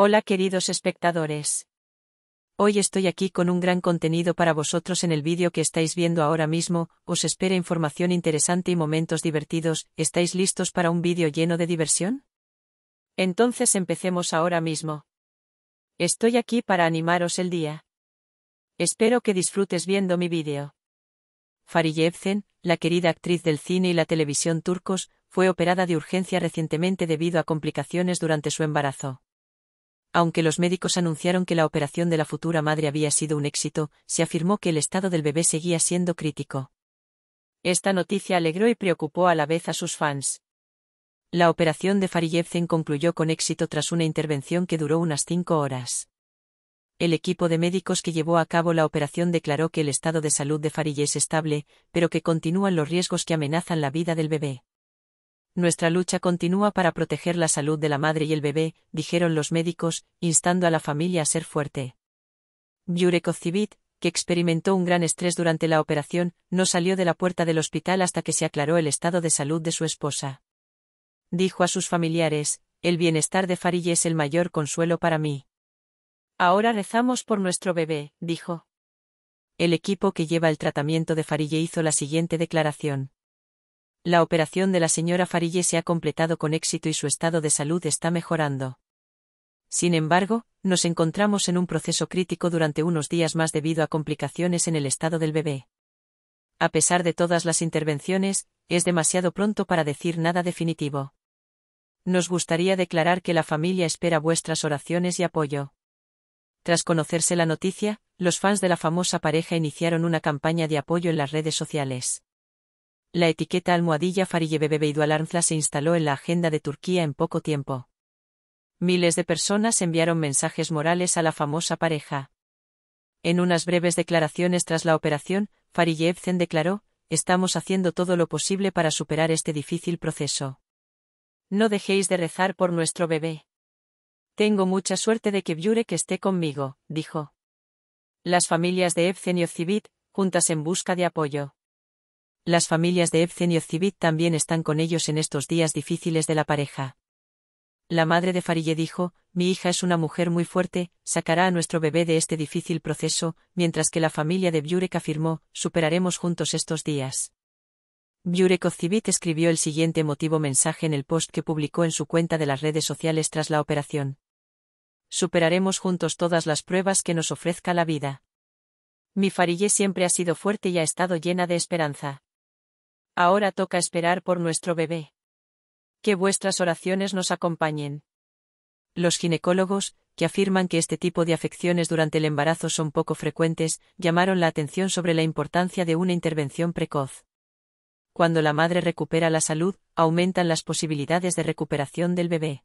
Hola queridos espectadores. Hoy estoy aquí con un gran contenido para vosotros en el vídeo que estáis viendo ahora mismo, os espera información interesante y momentos divertidos, ¿estáis listos para un vídeo lleno de diversión? Entonces empecemos ahora mismo. Estoy aquí para animaros el día. Espero que disfrutes viendo mi vídeo. Farijevzen, la querida actriz del cine y la televisión turcos, fue operada de urgencia recientemente debido a complicaciones durante su embarazo. Aunque los médicos anunciaron que la operación de la futura madre había sido un éxito, se afirmó que el estado del bebé seguía siendo crítico. Esta noticia alegró y preocupó a la vez a sus fans. La operación de Fariyevzen concluyó con éxito tras una intervención que duró unas cinco horas. El equipo de médicos que llevó a cabo la operación declaró que el estado de salud de Farille es estable, pero que continúan los riesgos que amenazan la vida del bebé. Nuestra lucha continúa para proteger la salud de la madre y el bebé, dijeron los médicos, instando a la familia a ser fuerte. Yurekovcivit, que experimentó un gran estrés durante la operación, no salió de la puerta del hospital hasta que se aclaró el estado de salud de su esposa. Dijo a sus familiares, el bienestar de Farille es el mayor consuelo para mí. Ahora rezamos por nuestro bebé, dijo. El equipo que lleva el tratamiento de Farille hizo la siguiente declaración. La operación de la señora Farille se ha completado con éxito y su estado de salud está mejorando. Sin embargo, nos encontramos en un proceso crítico durante unos días más debido a complicaciones en el estado del bebé. A pesar de todas las intervenciones, es demasiado pronto para decir nada definitivo. Nos gustaría declarar que la familia espera vuestras oraciones y apoyo. Tras conocerse la noticia, los fans de la famosa pareja iniciaron una campaña de apoyo en las redes sociales. La etiqueta almohadilla Farige se instaló en la agenda de Turquía en poco tiempo. Miles de personas enviaron mensajes morales a la famosa pareja. En unas breves declaraciones tras la operación, Farige declaró, estamos haciendo todo lo posible para superar este difícil proceso. No dejéis de rezar por nuestro bebé. Tengo mucha suerte de que Bjurek esté conmigo, dijo. Las familias de Evcen y Ozibit, juntas en busca de apoyo. Las familias de Ebzen y Ozibit también están con ellos en estos días difíciles de la pareja. La madre de Farille dijo, mi hija es una mujer muy fuerte, sacará a nuestro bebé de este difícil proceso, mientras que la familia de Biurek afirmó, superaremos juntos estos días. Biurek Ozibit escribió el siguiente emotivo mensaje en el post que publicó en su cuenta de las redes sociales tras la operación. Superaremos juntos todas las pruebas que nos ofrezca la vida. Mi Farille siempre ha sido fuerte y ha estado llena de esperanza. Ahora toca esperar por nuestro bebé. Que vuestras oraciones nos acompañen. Los ginecólogos, que afirman que este tipo de afecciones durante el embarazo son poco frecuentes, llamaron la atención sobre la importancia de una intervención precoz. Cuando la madre recupera la salud, aumentan las posibilidades de recuperación del bebé.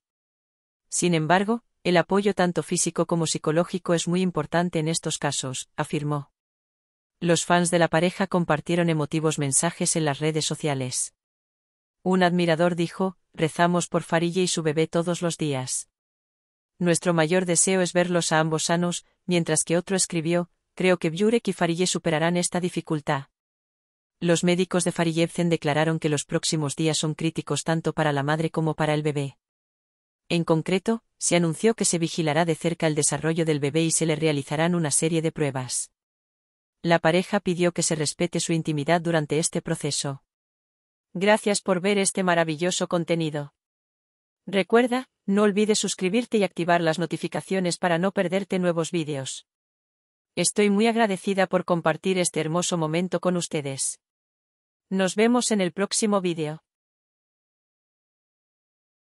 Sin embargo, el apoyo tanto físico como psicológico es muy importante en estos casos, afirmó los fans de la pareja compartieron emotivos mensajes en las redes sociales. Un admirador dijo, rezamos por farille y su bebé todos los días. Nuestro mayor deseo es verlos a ambos sanos, mientras que otro escribió, creo que Bjurek y Farille superarán esta dificultad. Los médicos de Farillevzen declararon que los próximos días son críticos tanto para la madre como para el bebé. En concreto, se anunció que se vigilará de cerca el desarrollo del bebé y se le realizarán una serie de pruebas la pareja pidió que se respete su intimidad durante este proceso. Gracias por ver este maravilloso contenido. Recuerda, no olvides suscribirte y activar las notificaciones para no perderte nuevos vídeos. Estoy muy agradecida por compartir este hermoso momento con ustedes. Nos vemos en el próximo vídeo.